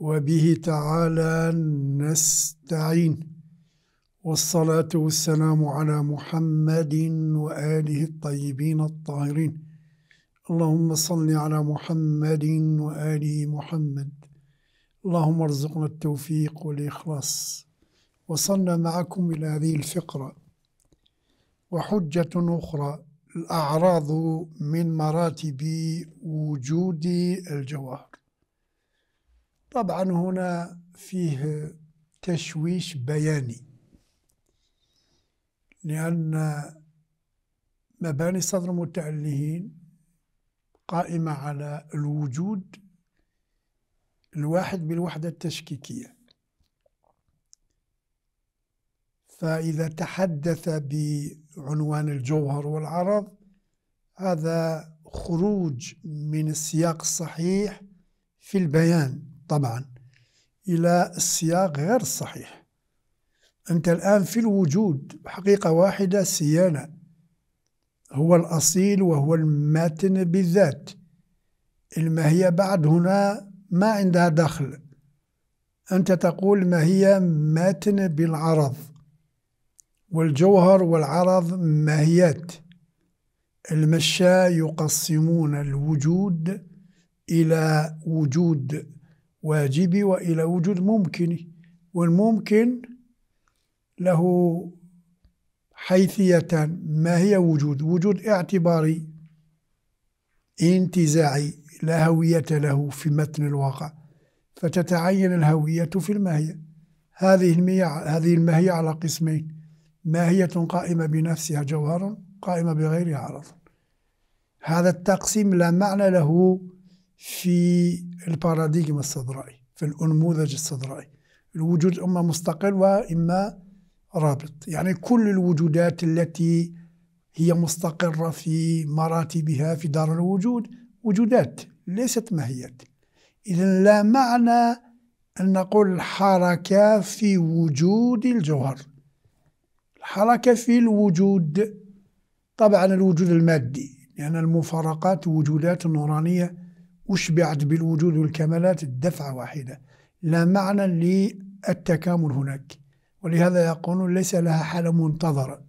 وبه تعالى نستعين والصلاة والسلام على محمد وآله الطيبين الطاهرين اللهم صل على محمد وآله محمد اللهم ارزقنا التوفيق والإخلاص وصلنا معكم إلى هذه الفقرة وحجة أخرى الأعراض من مراتب وجود الجواهر طبعا هنا فيه تشويش بياني لأن مباني صدر المتألهين قائمة على الوجود الواحد بالوحدة التشكيكية فإذا تحدث بعنوان الجوهر والعرض هذا خروج من السياق الصحيح في البيان طبعا إلى السياق غير الصحيح أنت الآن في الوجود حقيقة واحدة سيانة هو الأصيل وهو الماتن بالذات هي بعد هنا ما عندها دخل أنت تقول ما هي ماتن بالعرض والجوهر والعرض ماهيات المشاة يقسمون الوجود إلى وجود واجبي والى وجود ممكن والممكن له حيثيتان ما هي وجود وجود اعتباري انتزاعي لا هوية له في متن الواقع فتتعين الهوية في الماهية هذه المية هذه الماهية على قسمين ماهية قائمة بنفسها جوهر قائمة بغيرها عرض هذا التقسيم لا معنى له في الباراديجما الصدرائي في النموذج الصدرائي الوجود إما مستقل وإما رابط يعني كل الوجودات التي هي مستقرة في مراتبها في دار الوجود وجودات ليست ماهيات إذا لا معنى أن نقول الحركة في وجود الجوهر الحركة في الوجود طبعا الوجود المادي لأن يعني المفارقات وجودات نورانية أشبعت بالوجود والكمالات دفعة واحدة لا معنى للتكامل هناك ولهذا يقولون ليس لها حالة منتظرة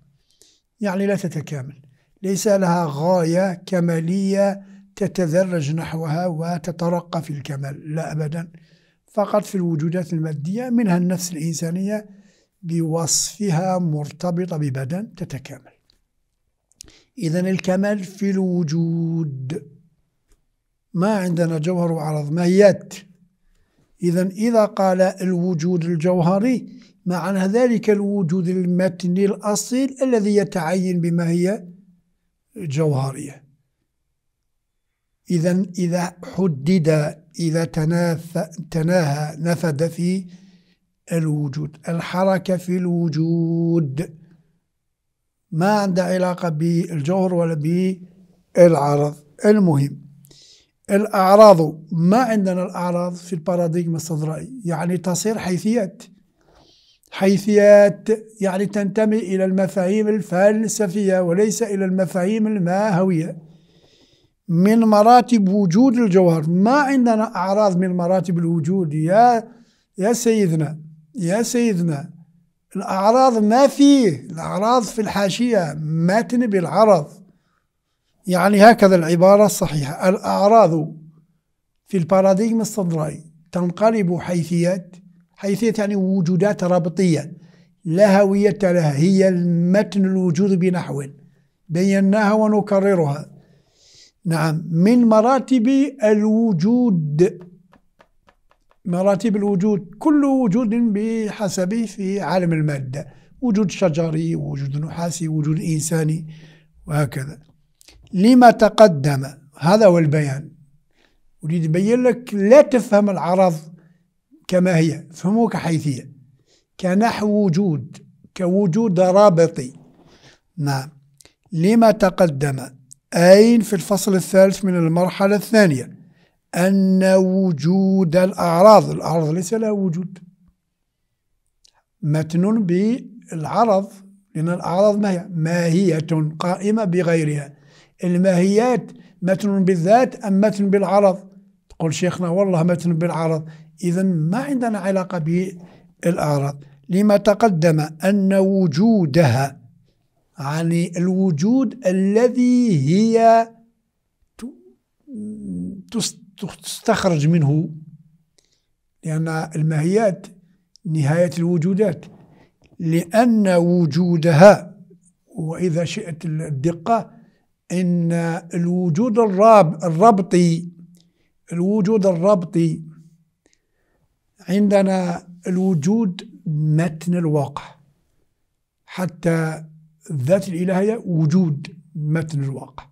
يعني لا تتكامل ليس لها غاية كمالية تتدرج نحوها وتترقى في الكمال لا أبدا فقط في الوجودات المادية منها النفس الإنسانية بوصفها مرتبطة ببدن تتكامل إذا الكمال في الوجود ما عندنا جوهر وعرض وعرضميات إذا إذا قال الوجود الجوهري معنى ذلك الوجود المتني الأصيل الذي يتعين بما هي جوهرية إذا إذا حدد إذا تناهى نفد في الوجود الحركة في الوجود ما عندها علاقة بالجوهر ولا بالعرض المهم الأعراض ما عندنا الأعراض في الباراديغما الصدرائي يعني تصير حيثيات حيثيات يعني تنتمي إلى المفاهيم الفلسفية وليس إلى المفاهيم الماهوية من مراتب وجود الجوهر ما عندنا أعراض من مراتب الوجود يا يا سيدنا يا سيدنا الأعراض ما فيه الأعراض في الحاشية ما تنبي العرض يعني هكذا العبارة الصحيحة الأعراض في الباراديغم الصدرائي تنقلب حيثيات حيثيات يعني وجودات رابطية لا هوية لها هي المتن الوجود بنحو بيناها ونكررها نعم من مراتب الوجود مراتب الوجود كل وجود بحسبه في عالم المادة وجود شجري وجود نحاسي وجود إنساني وهكذا لما تقدم هذا هو البيان اريد ابين لك لا تفهم العرض كما هي فهمه كحيثيه كنحو وجود كوجود رابطي نعم لما تقدم أين في الفصل الثالث من المرحلة الثانية أن وجود الأعراض الأعراض ليس لها وجود متن بالعرض لأن الأعراض ما هي ماهية قائمة بغيرها الماهيات متن بالذات أم متن بالعرض تقول شيخنا والله متن بالعرض إذا ما عندنا علاقة بالأعراض لما تقدم أن وجودها يعني الوجود الذي هي تستخرج منه لأن الماهيات نهاية الوجودات لأن وجودها وإذا شئت الدقة ان الوجود الراب الربطي الوجود الربطي عندنا الوجود متن الواقع حتى الذات الإلهية وجود متن الواقع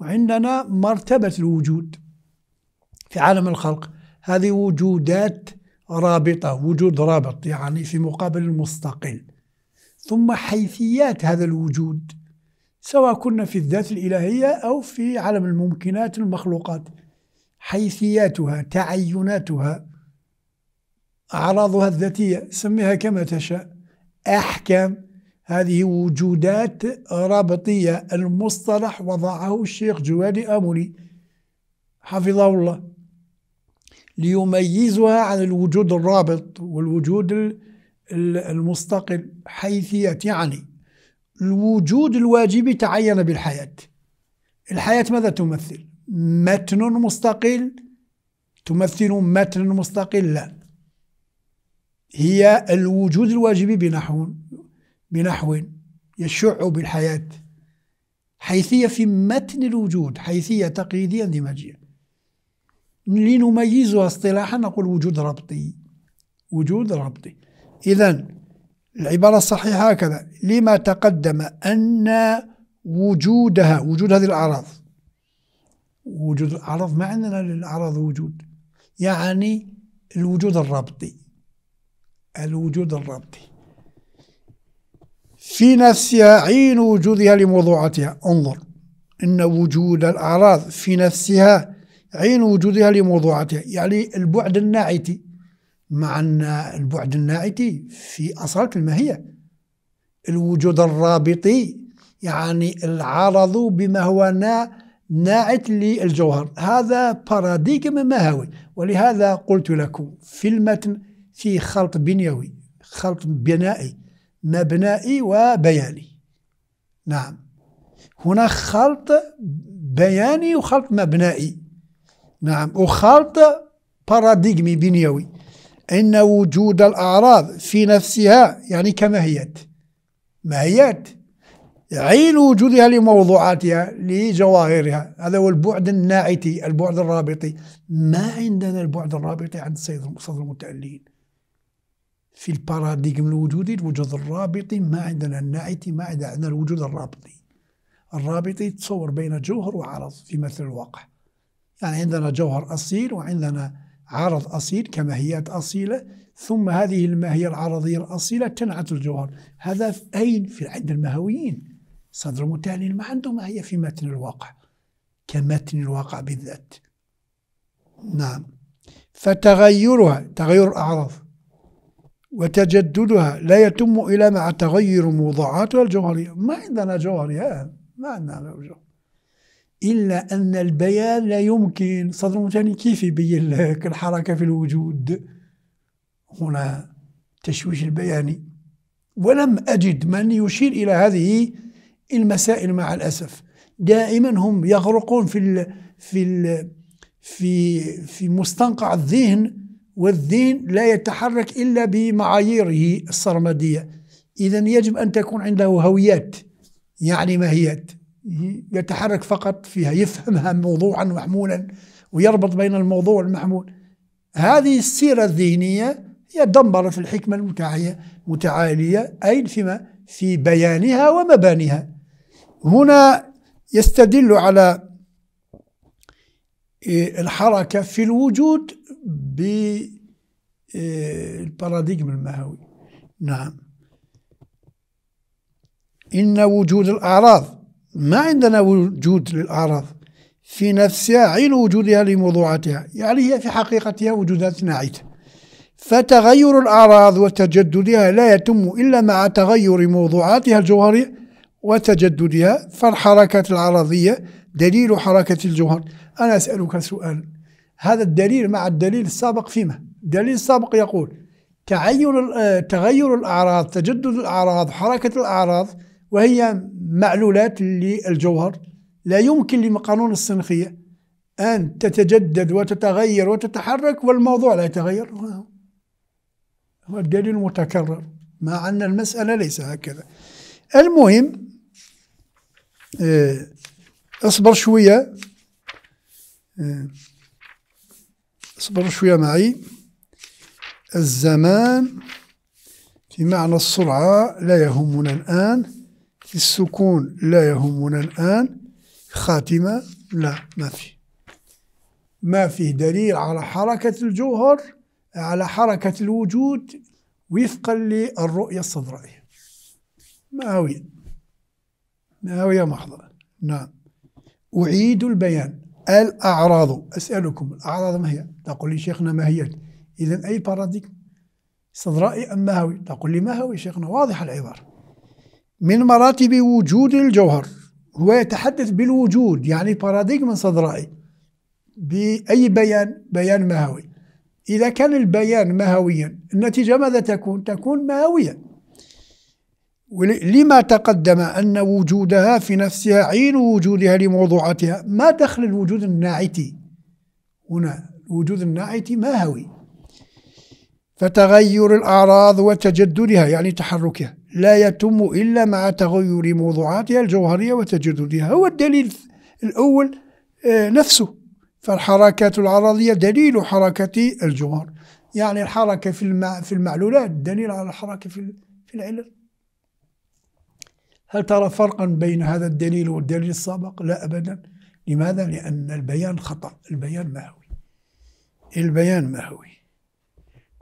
وعندنا مرتبة الوجود في عالم الخلق هذه وجودات رابطة وجود رابط يعني في مقابل المستقل ثم حيثيات هذا الوجود سواء كنا في الذات الإلهية أو في عالم الممكنات المخلوقات حيثياتها تعيناتها أعراضها الذاتية سميها كما تشاء أحكام هذه وجودات رابطية المصطلح وضعه الشيخ جوادي أمولي حفظه الله ليميزها عن الوجود الرابط والوجود المستقل حيثيات يعني الوجود الواجبي تعين بالحياة الحياة ماذا تمثل؟ متن مستقل تمثل متن مستقل لا هي الوجود الواجبي بنحو بنحو يشع بالحياة حيثية في متن الوجود حيثية تقييدية اندماجية لنميزها اصطلاحا نقول وجود ربطي وجود ربطي إذا العبارة الصحيحة هكذا لما تقدم أن وجودها وجود هذه الأعراض وجود الأعراض ما عندنا للأعراض وجود يعني الوجود الربطي الوجود الربطي في نفسها عين وجودها لموضوعاتها انظر إن وجود الأعراض في نفسها عين وجودها لموضوعاتها يعني البعد الناعتي مع البعد الناعتي في أصالة الماهية الوجود الرابطي يعني العرض بما هو ناعت للجوهر هذا باراديغم ماهوي ولهذا قلت لكم في المتن في خلط بنيوي خلط بنائي مبنائي وبياني نعم هنا خلط بياني وخلط مبنائي نعم وخلط باراديغمي بنيوي أن وجود الأعراض في نفسها يعني كما ما ماهيات عين وجودها لموضوعاتها لجواهرها هذا هو البعد الناعتي البعد الرابطي ما عندنا البعد الرابطي عند السيد صدر المتألين في الباراديغم الوجودي الوجود الرابطي ما عندنا الناعتي ما عندنا الوجود الرابطي الرابطي تصور بين جوهر وعرض في مثل الواقع يعني عندنا جوهر أصيل وعندنا عرض أصيل كماهيات أصيلة ثم هذه الماهية العرضية الأصيلة تنعت الجوهر هذا في أين في عند المهويين صدر المتهلل ما عنده ماهية في متن الواقع كمتن الواقع بالذات نعم فتغيرها تغير الأعراض وتجددها لا يتم إلا مع تغير موضوعاتها الجوهرية ما عندنا جوهر يا ما عندنا جوهر إلا أن البيان لا يمكن صدر المتاني كيف يبين لك الحركة في الوجود هنا تشويش البياني ولم أجد من يشير إلى هذه المسائل مع الأسف دائما هم يغرقون في ال في ال في في مستنقع الذهن والذهن لا يتحرك إلا بمعاييره السرمدية إذا يجب أن تكون عنده هويات يعني ماهيات يتحرك فقط فيها يفهمها موضوعا محمولا ويربط بين الموضوع المحمول هذه السيرة الذهنية هي دمرت الحكمة المتعالية متعالية أي فيما في بيانها ومبانيها هنا يستدل على إيه، الحركة في الوجود بالباراديجم إيه، المهوي نعم إن وجود الأعراض ما عندنا وجود للأعراض في نفسها عين وجودها لموضوعاتها يعني هي في حقيقتها وجودات ناعته فتغير الأعراض وتجددها لا يتم إلا مع تغير موضوعاتها الجوهرية وتجددها فالحركة العرضية دليل حركة الجوهر أنا أسألك سؤال هذا الدليل مع الدليل السابق فيما الدليل السابق يقول تعين آه، تغير الأعراض تجدد الأعراض حركة الأعراض وهي معلولات للجوهر لا يمكن لقانون الصنخية أن تتجدد وتتغير وتتحرك والموضوع لا يتغير هو الدليل متكرر مع أن المسألة ليس هكذا المهم آه، اصبر شوية آه، اصبر شوية معي الزمان في معنى السرعة لا يهمنا الآن في السكون لا يهمنا الآن خاتمة لا ما في ما فيه دليل على حركة الجوهر على حركة الوجود وفقا للرؤية الصدرائية ماوية ماوية محضة نعم أعيد البيان الأعراض أسألكم الأعراض ما هي؟ تقول لي شيخنا ما هي؟ إذا أي باراديك صدرائي أم ماهوي؟ تقول لي ماهوي شيخنا واضح العبارة من مراتب وجود الجوهر هو يتحدث بالوجود يعني باراديغما صدرائي بأي بيان بيان مهوي إذا كان البيان مهويا النتيجة ماذا تكون؟ تكون مهوية لما تقدم أن وجودها في نفسها عين وجودها لموضوعاتها ما دخل الوجود الناعتي هنا الوجود الناعتي ماهوي فتغير الأعراض وتجددها يعني تحركها لا يتم إلا مع تغير موضوعاتها الجوهرية وتجددها هو الدليل الأول آه، نفسه فالحركات العرضية دليل حركة الجوهر يعني الحركة في, المع في المعلولات دليل على الحركة في, في العلل هل ترى فرقا بين هذا الدليل والدليل السابق؟ لا أبدا لماذا؟ لأن البيان خطأ البيان مهوي البيان مهوي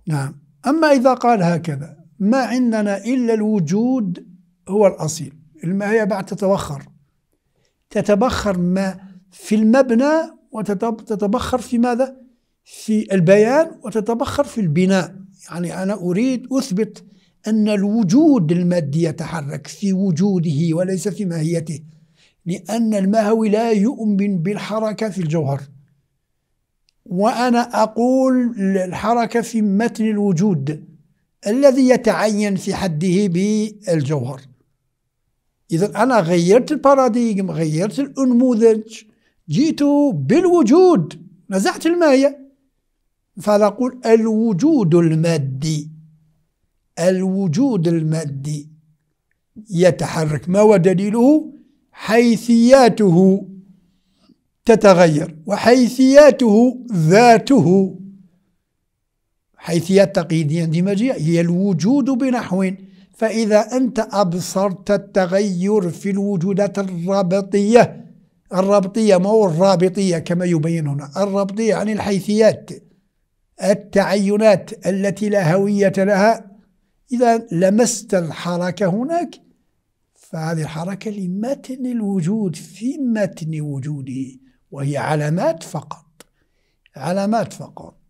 نعم أما إذا قال هكذا ما عندنا إلا الوجود هو الأصيل الماهية بعد تتبخر تتبخر ما في المبنى وتتبخر في ماذا؟ في البيان وتتبخر في البناء يعني أنا أريد أثبت أن الوجود المادي يتحرك في وجوده وليس في ماهيته لأن المهوي لا يؤمن بالحركة في الجوهر وأنا أقول الحركة في متن الوجود الذي يتعين في حده بالجوهر إذا أنا غيرت الباراديغم غيرت الأنموذج جئت بالوجود نزعت الماية فنقول الوجود المادي الوجود المادي يتحرك ما هو دليله حيثياته تتغير وحيثياته ذاته حيثيات تقييدية اندماجية هي الوجود بنحو فإذا أنت أبصرت التغير في الوجودات الرابطية الرابطية ما هو الرابطية كما يبين هنا الرابطية عن الحيثيات التعينات التي لا هوية لها إذا لمست الحركة هناك فهذه الحركة لمتن الوجود في متن وجوده وهي علامات فقط علامات فقط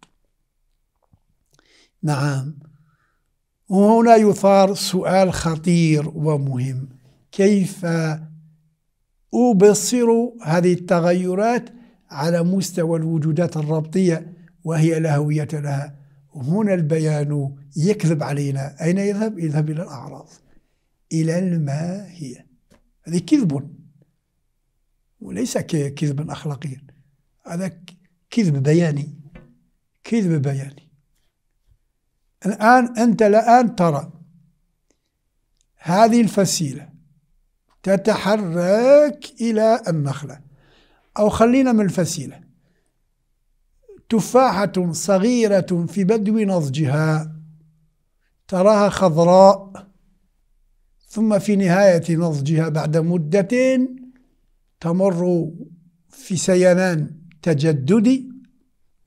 نعم وهنا يثار سؤال خطير ومهم كيف أبصر هذه التغيرات على مستوى الوجودات الربطية وهي لا هوية لها هنا البيان يكذب علينا أين يذهب؟ يذهب إلى الأعراض إلى الماهية هذا كذب وليس كذبا أخلاقيا هذا كذب بياني كذب بياني الآن أنت الآن ترى هذه الفسيلة تتحرك إلى النخلة أو خلينا من الفسيلة تفاحة صغيرة في بدو نضجها تراها خضراء ثم في نهاية نضجها بعد مدة تمر في سيلان تجددي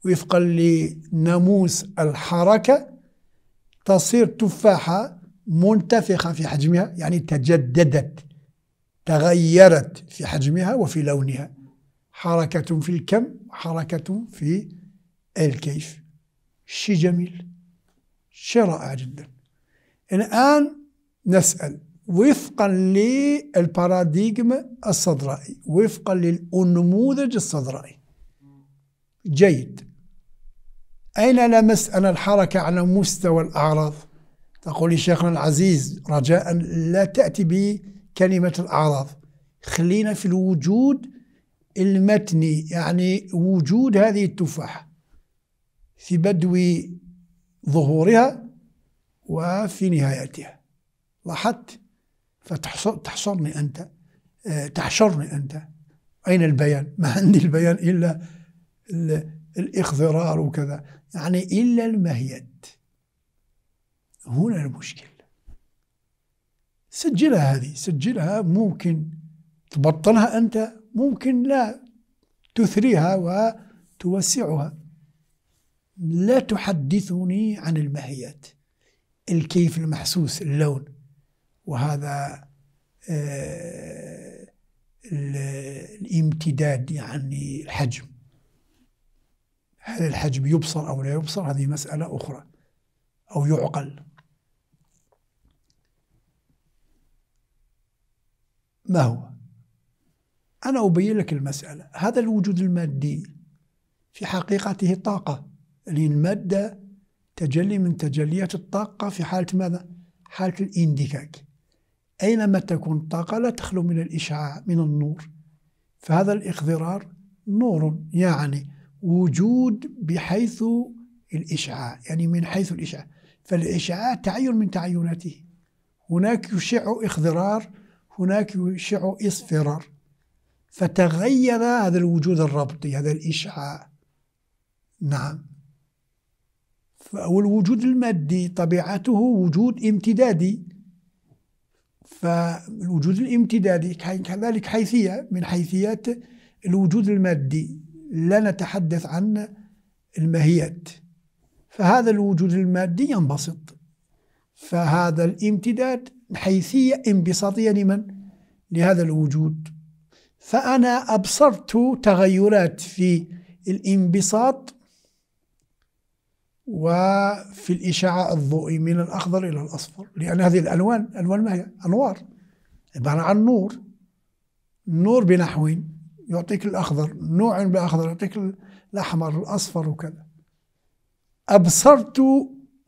وفقا لناموس الحركة تصير تفاحة منتفخة في حجمها يعني تجددت تغيرت في حجمها وفي لونها حركة في الكم حركة في الكيف شيء جميل شيء رائع جدا الآن نسأل وفقا للباراديغم الصدرائي وفقا للنموذج الصدرائي جيد أين لا مسألة الحركة على مستوى الأعراض تقول لي شيخنا العزيز رجاء لا تأتي بكلمة الأعراض خلينا في الوجود المتني يعني وجود هذه التفاحة في بدو ظهورها وفي نهايتها لاحظت فتحصرني أنت آه، تحشرني أنت أين البيان ما عندي البيان إلا الإخضرار وكذا يعني إلا المهيد هنا المشكل سجلها هذه سجلها ممكن تبطلها أنت ممكن لا تثريها وتوسعها لا تحدثني عن المهيات الكيف المحسوس اللون وهذا آه، الامتداد يعني الحجم هل الحجم يبصر أو لا يبصر هذه مسألة أخرى أو يعقل ما هو أنا أبين لك المسألة هذا الوجود المادي في حقيقته طاقة لأن المادة تجلي من تجليات الطاقة في حالة ماذا؟ حالة الاندكاك أينما تكون الطاقة لا تخلو من الإشعاع من النور فهذا الإخضرار نور يعني وجود بحيث الإشعاع يعني من حيث الإشعاع فالإشعاع تعين من تعيناته هناك يشع إخضرار هناك يشع إصفرار فتغير هذا الوجود الربطي هذا الإشعاع نعم والوجود المادي طبيعته وجود امتدادي فالوجود الامتدادي كذلك حيثية من حيثيات الوجود المادي لا نتحدث عن الماهيات فهذا الوجود المادي ينبسط فهذا الامتداد حيثية انبساطية لمن؟ لهذا الوجود فأنا أبصرت تغيرات في الانبساط وفي الإشعاع الضوئي من الأخضر إلى الأصفر لأن هذه الألوان ألوان ما هي؟ أنوار عبارة عن نور نور بنحوين يعطيك الأخضر نوع من الأخضر يعطيك الأحمر الأصفر وكذا أبصرت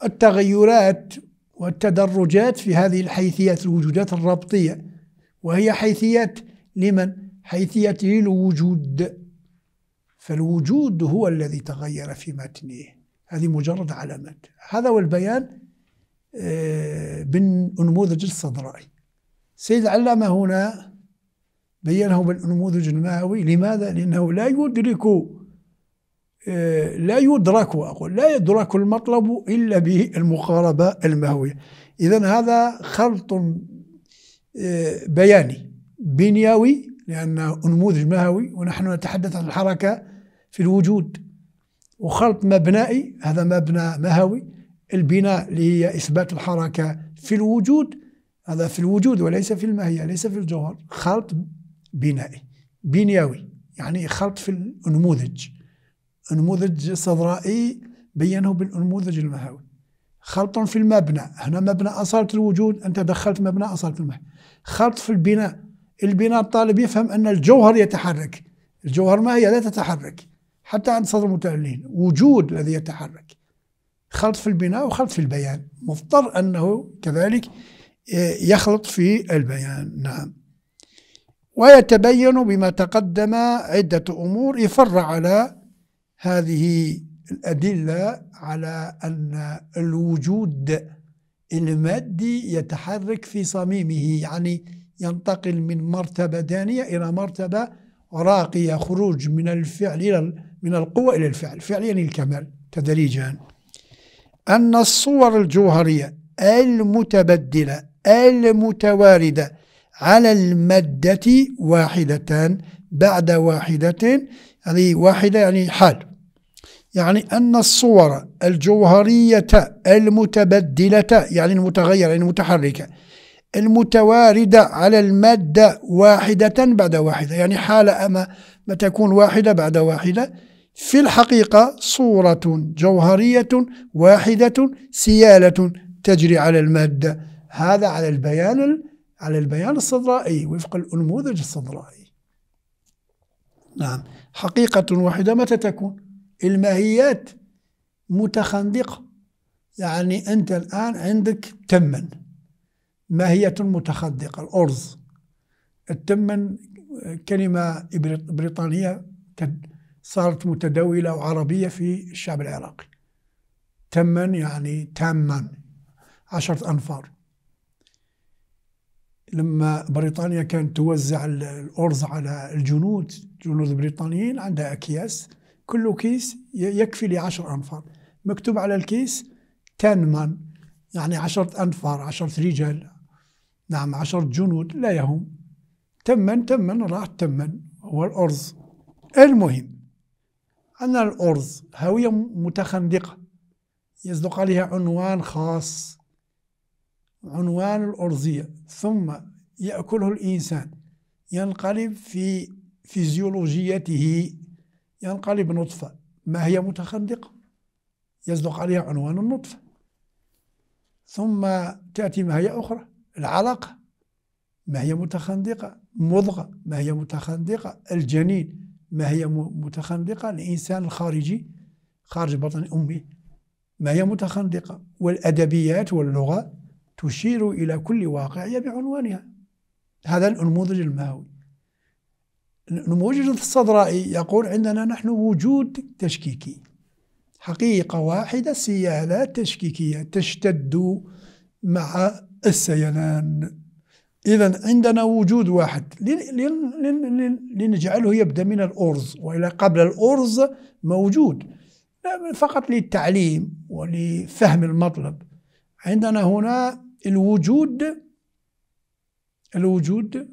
التغيرات والتدرجات في هذه الحيثيات الوجودات الربطية وهي حيثيات لمن؟ حيثيات للوجود فالوجود هو الذي تغير في متنه هذه مجرد علامات هذا هو البيان بالنموذج آه، الصدرائي سيد العلامة هنا بينه بالنموذج النموي لماذا؟ لأنه لا يدرك آه، لا يدرك أقول لا يدرك المطلب إلا بالمقاربة المهوية إذا هذا خلط آه، بياني بنيوي لأنه نموذج مهوي ونحن نتحدث عن الحركة في الوجود وخلط مبنائي هذا مبنى مهوي البناء اللي هي إثبات الحركة في الوجود هذا في الوجود وليس في الماهية ليس في الجوهر خلط بنائي بنيوي يعني خلط في النموذج نموذج صدرائي بينه بالنموذج المهوي خلط في المبنى هنا مبنى أصالة الوجود أنت دخلت مبنى أصالة المهوي خلط في البناء البناء الطالب يفهم أن الجوهر يتحرك الجوهر ما هي لا تتحرك حتى عند صدر المتعلمين وجود الذي يتحرك خلط في البناء وخلط في البيان مضطر أنه كذلك آه، يخلط في البيان نعم ويتبين بما تقدم عدة أمور يفر على هذه الأدلة على أن الوجود المادي يتحرك في صميمه يعني ينتقل من مرتبة دانية إلى مرتبة راقية خروج من الفعل إلى من القوة إلى الفعل فعليا الكمال تدريجا أن الصور الجوهرية المتبدلة المتواردة على المادة واحدة بعد واحدة هذه يعني واحدة يعني حال يعني أن الصور الجوهرية المتبدلة يعني المتغيرة يعني المتحركة المتواردة على المادة واحدة بعد واحدة يعني حالة أما ما تكون واحدة بعد واحدة في الحقيقة صورة جوهرية واحدة سيالة تجري على المادة هذا على البيان على البيان الصدرائي وفق الأنموذج الصدرائي نعم حقيقة واحدة متى تكون الماهيات متخندقة يعني أنت الآن عندك تمن ماهية متخندقة الأرز التمن كلمة بريطانية صارت متداولة وعربية في الشعب العراقي تمن يعني تاما عشرة أنفار لما بريطانيا كانت توزع الأرز على الجنود جنود بريطانيين عندها أكياس كل كيس يكفي لعشر أنفار مكتوب على الكيس تانمان يعني عشرة أنفار عشرة رجال نعم عشرة جنود لا يهم تمن تمن راح تمن هو الأرز المهم أن الأرز هوية متخندقة يصدق عليها عنوان خاص عنوان الأرضية ثم يأكله الإنسان ينقلب في فيزيولوجيته ينقلب نطفة ما هي متخندقة يصدق عليها عنوان النطفة ثم تأتي ما هي أخرى العلقة ما هي متخندقة مضغة ما هي متخندقة الجنين ما هي متخندقة الإنسان الخارجي خارج بطن أمه ما هي متخندقة والأدبيات واللغة تشير إلى كل واقعية بعنوانها هذا النموذج الماوي النموذج الصدرائي يقول عندنا نحن وجود تشكيكي حقيقة واحدة سيالات تشكيكية تشتد مع السيلان إذا عندنا وجود واحد لنجعله يبدأ من الأرز وإلى قبل الأرز موجود فقط للتعليم ولفهم المطلب عندنا هنا الوجود الوجود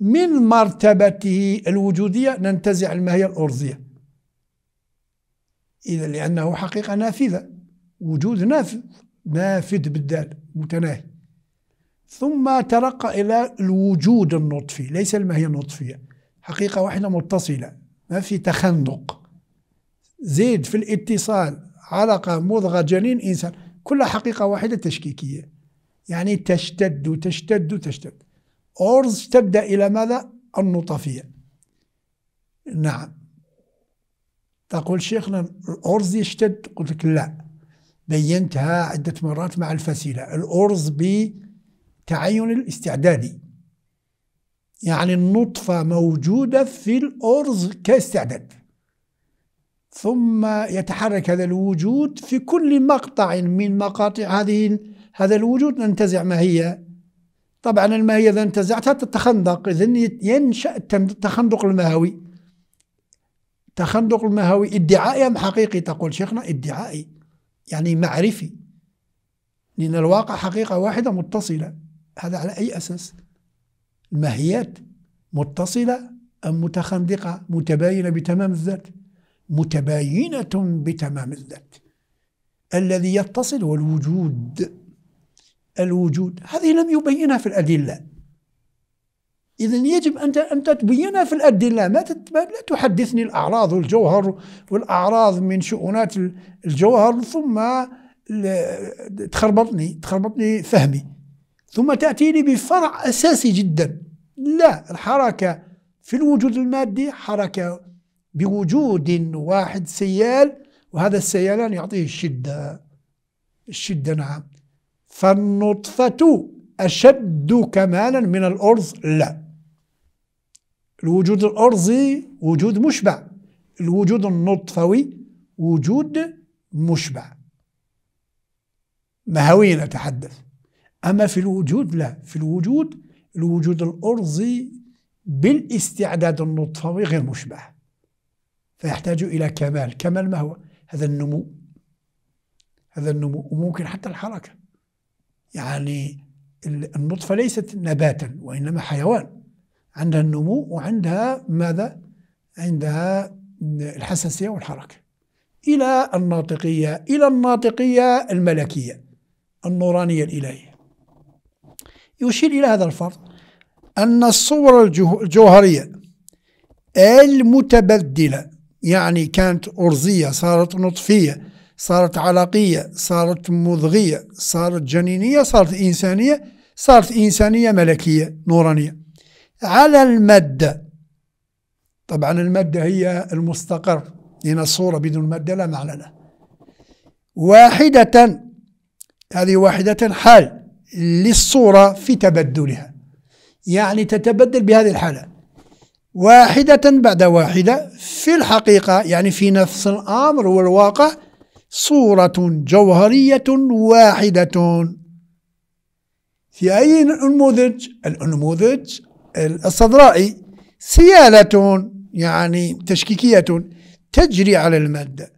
من مرتبته الوجودية ننتزع الماهية الأرضية إذا لأنه حقيقة نافذة وجود نافذ نافذ بالدال متناهي ثم ترقى إلى الوجود النطفي ليس الماهية النطفية حقيقة واحدة متصلة ما في تخندق زيد في الاتصال علقة مضغة جنين إنسان كلها حقيقة واحدة تشكيكية يعني تشتد تشتد تشتد أورز اشتد إلى ماذا؟ النطفية نعم تقول شيخنا الأرز يشتد قلت لك لا بينتها عدة مرات مع الفسيلة الأرز بتعين الاستعدادي يعني النطفة موجودة في الأرز كاستعداد ثم يتحرك هذا الوجود في كل مقطع من مقاطع هذه هذا الوجود ننتزع ماهية طبعا الماهية إذا انتزعتها تتخندق إذا ينشأ التخندق المهوي التخندق المهوي ادعائي أم حقيقي تقول شيخنا ادعائي يعني معرفي لأن الواقع حقيقة واحدة متصلة هذا على أي أساس الماهيات متصلة أم متخندقة متباينة بتمام الذات متباينة بتمام الذات الذي يتصل هو الوجود الوجود هذه لم يبينها في الأدلة إذا يجب أن أن تبينها في الأدلة ما لا تحدثني الأعراض والجوهر والأعراض من شؤونات الجوهر ثم تخربطني تخربطني فهمي ثم تأتي لي بفرع أساسي جدا لا الحركة في الوجود المادي حركة بوجود واحد سيال وهذا السيلان يعطيه الشدة الشدة نعم فالنطفة أشد كمالا من الأرز لا الوجود الأرزي وجود مشبع الوجود النطفوي وجود مشبع مهوي نتحدث أما في الوجود لا في الوجود الوجود الأرزي بالاستعداد النطفوي غير مشبع فيحتاج إلى كمال كمال ما هو هذا النمو هذا النمو وممكن حتى الحركة يعني النطفة ليست نباتا وإنما حيوان عندها النمو وعندها ماذا عندها الحساسية والحركة إلى الناطقية إلى الناطقية الملكية النورانية الإلهية يشير إلى هذا الفرض أن الصور الجوهرية المتبدلة يعني كانت أرزية صارت نطفية صارت علقية صارت مضغية صارت جنينية صارت إنسانية صارت إنسانية ملكية نورانية على المادة طبعا المادة هي المستقر لأن الصورة بدون مادة لا معنى لها واحدة هذه واحدة حال للصورة في تبدلها يعني تتبدل بهذه الحالة واحدة بعد واحدة في الحقيقة يعني في نفس الأمر والواقع صورة جوهرية واحدة في أي نموذج؟ النموذج الصدرائي سيالة يعني تشكيكية تجري على المادة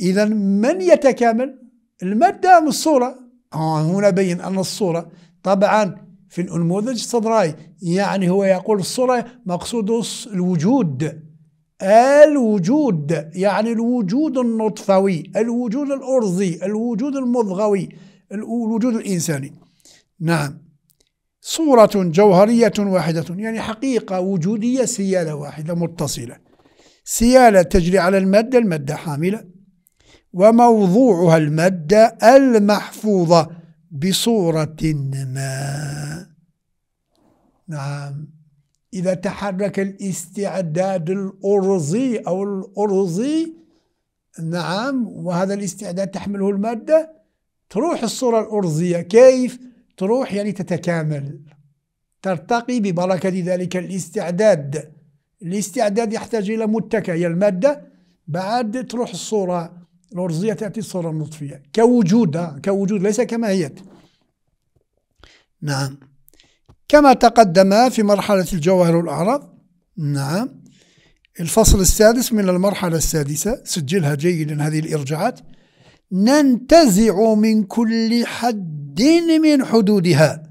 إذا من يتكامل؟ المادة أم الصورة؟ آه، هنا بين أن الصورة طبعا في الأنموذج صدراي يعني هو يقول الصورة مقصود الوجود الوجود يعني الوجود النطفوي الوجود الأرضي الوجود المضغوي الوجود الإنساني نعم صورة جوهرية واحدة يعني حقيقة وجودية سيالة واحدة متصلة سيالة تجري على المادة المادة حاملة وموضوعها المادة المحفوظة بصورة ما نعم إذا تحرك الاستعداد الأرزي أو الأرزي نعم وهذا الاستعداد تحمله المادة تروح الصورة الأرزية كيف؟ تروح يعني تتكامل ترتقي ببركة ذلك الاستعداد الاستعداد يحتاج إلى متكة هي المادة بعد تروح الصورة الأرضية تأتي الصورة النطفية كوجود آه، كوجود ليس كما هي نعم كما تقدم في مرحلة الجواهر والأعراض نعم الفصل السادس من المرحلة السادسة سجلها جيدا هذه الإرجاعات ننتزع من كل حد من حدودها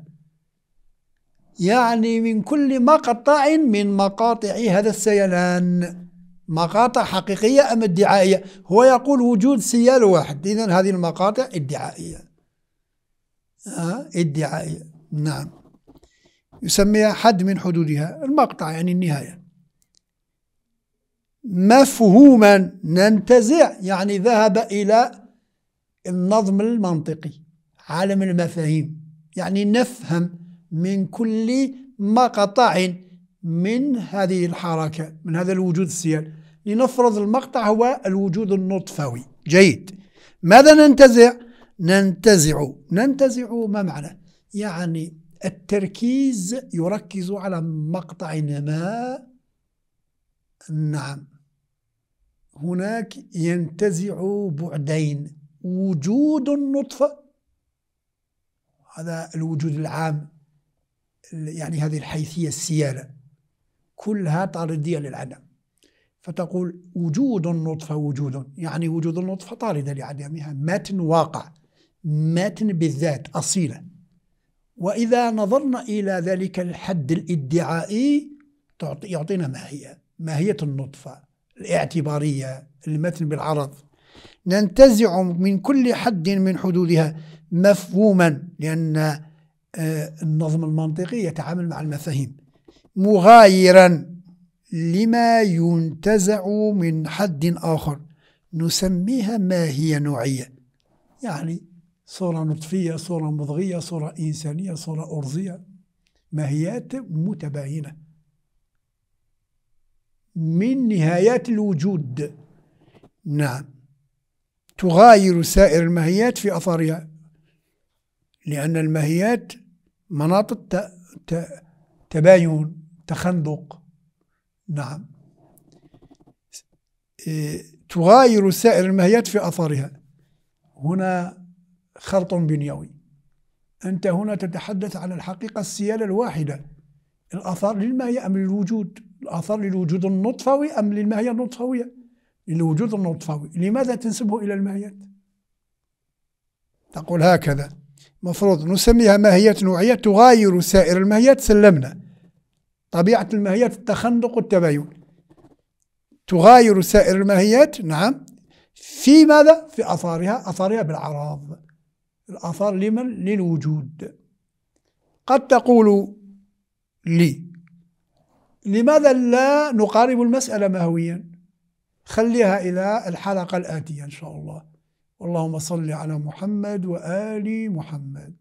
يعني من كل مقطع من مقاطع هذا السيلان مقاطع حقيقية أم ادعائية هو يقول وجود سيال واحد إذا هذه المقاطع ادعائية آه ادعائية نعم يسميها حد من حدودها المقطع يعني النهاية مفهوما ننتزع يعني ذهب إلى النظم المنطقي عالم المفاهيم يعني نفهم من كل مقطع من هذه الحركة من هذا الوجود السيال لنفرض المقطع هو الوجود النطفوي جيد ماذا ننتزع ننتزع ننتزع ما معنى يعني التركيز يركز على مقطع ما نعم هناك ينتزع بعدين وجود النطفة هذا الوجود العام يعني هذه الحيثية السيالة كلها طاردية للعدم فتقول وجود النطفة وجود يعني وجود النطفة طاردة لعدمها متن واقع متن بالذات أصيلة وإذا نظرنا إلى ذلك الحد الادعائي يعطينا ما هي ماهية النطفة الاعتبارية المتن بالعرض ننتزع من كل حد من حدودها مفهوما لأن آه، النظم المنطقي يتعامل مع المفاهيم مغايرا لما ينتزع من حد آخر نسميها ما هي نوعية يعني صورة نطفية صورة مضغية صورة إنسانية صورة أرضية ماهيات متباينة من نهايات الوجود نعم تغاير سائر الماهيات في أثرها لأن الماهيات مناطق تباين تخندق نعم تغاير سائر الماهيات في أثرها هنا خلط بنيوي أنت هنا تتحدث عن الحقيقة السيالة الواحدة الآثار للمهية أم للوجود الآثار للوجود النطفوي أم للماهية النطفوية للوجود النطفوي لماذا تنسبه إلى الماهيات تقول هكذا مفروض نسميها ماهيات نوعية تغاير سائر الماهيات سلمنا طبيعة الماهيات التخندق والتباين تغاير سائر الماهيات نعم في ماذا؟ في أثارها أثارها بالعراض الأثار لمن؟ للوجود قد تقول لي لماذا لا نقارب المسألة مهويا خليها إلى الحلقة الآتية إن شاء الله اللهم صل على محمد وآل محمد